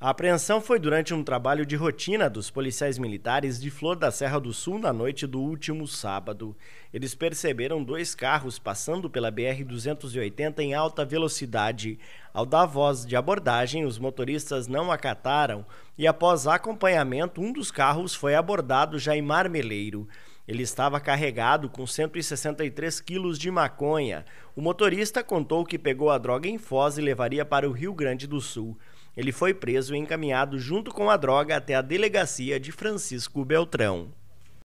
A apreensão foi durante um trabalho de rotina dos policiais militares de Flor da Serra do Sul na noite do último sábado. Eles perceberam dois carros passando pela BR-280 em alta velocidade. Ao dar voz de abordagem, os motoristas não acataram e, após acompanhamento, um dos carros foi abordado já em Marmeleiro. Ele estava carregado com 163 quilos de maconha. O motorista contou que pegou a droga em Foz e levaria para o Rio Grande do Sul. Ele foi preso e encaminhado junto com a droga até a delegacia de Francisco Beltrão.